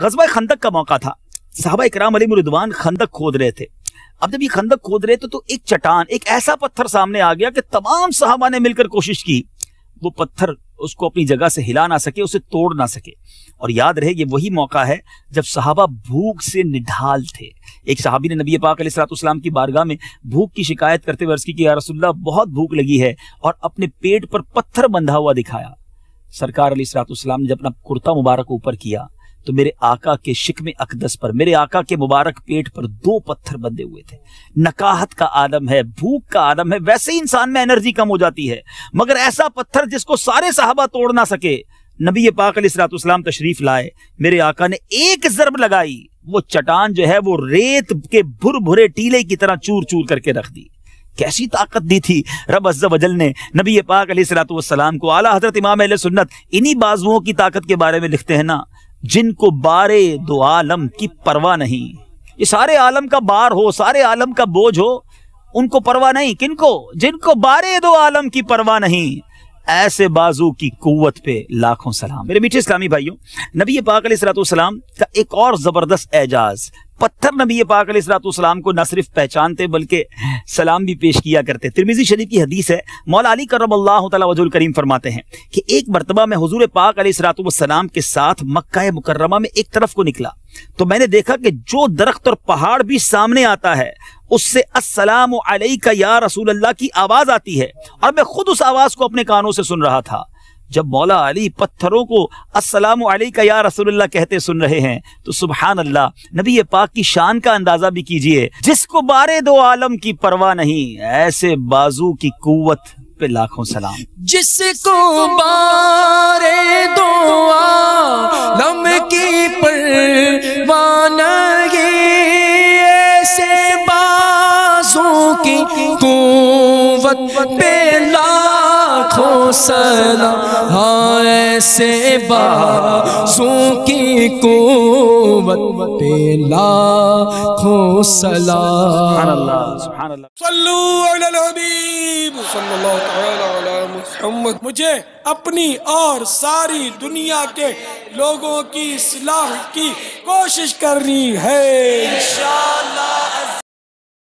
गजबा खंदक का मौका था साहबा इकराम अली मुरुदवान खंदक खोद रहे थे अब जब ये खंदक खोद रहे थे तो एक चटान एक ऐसा पत्थर सामने आ गया कि तमाम साहबा ने मिलकर कोशिश की वो पत्थर उसको अपनी जगह से हिला ना सके उसे तोड़ ना सके और याद रहे ये वही मौका है जब साहबा भूख से निढाल थे एक साहबी ने नबी पाक सलाम की बारगाह में भूख की शिकायत करते हुए अर्ज की कि या रसुल्ला बहुत भूख लगी है और अपने पेट पर पत्थर बंधा हुआ दिखाया सरकार अली ने जब अपना कुर्ता मुबारक ऊपर किया तो मेरे आका के शिकम अकदस पर मेरे आका के मुबारक पेट पर दो पत्थर बंधे हुए थे नकाहत का आलम है भूख का आलम है वैसे ही इंसान में एनर्जी कम हो जाती है मगर ऐसा पत्थर जिसको सारे साहबा तोड़ ना सके नबी पाक सलाम तशरीफ लाए मेरे आका ने एक जरब लगाई वो चटान जो है वो रेत के भुर भुरे टीले की तरह चूर चूर करके रख दी कैसी ताकत दी थी रब अजल ने नबी पाक सलाम को आला हजरत इमाम सुन्नत इन्हीं बाजुओं की ताकत के बारे में लिखते हैं ना जिनको बारे दो आलम की परवाह नहीं ये सारे आलम का बार हो सारे आलम का बोझ हो उनको परवाह नहीं किनको जिनको बारे दो आलम की परवाह नहीं ऐसे बाजू की कुत पे लाखों सलाम मेरे मीठे इस्लामी भाइयों नबी पाक सलाम का एक और जबरदस्त एजाज पत्थर नबी पाक सलाम को न सिर्फ पहचानते बल्कि सलाम भी पेश किया करते तिरमिजी शरीफ की हदीस है मौला अली करम अल्लाह वजुल करीम फरमाते हैं कि एक मरतबा में हजूर पाक सलाम के साथ मक्का मुकरमा में एक तरफ को निकला तो मैंने देखा कि जो दरख्त और पहाड़ भी सामने आता है उससे अस्सलाम का या रसूल अल्लाह की आवाज़ आती है और मैं खुद उस आवाज़ को अपने कानों से सुन रहा था जब मौला अली पत्थरों को अस्सलाम का या रसूलुल्लाह कहते सुन रहे हैं तो सुबहान अल्लाह नबी पाक की शान का अंदाजा भी कीजिए जिसको बारे दो आलम की परवाह नहीं ऐसे बाजू की कुत पे लाखों सलाम जिसको बा कुवत पे लाखों सला हाँ ऐसे बासू की कुवत पे लाखों सला मुझे अपनी और सारी दुनिया के लोगों की सलाह की कोशिश करनी है इंशाल्लाह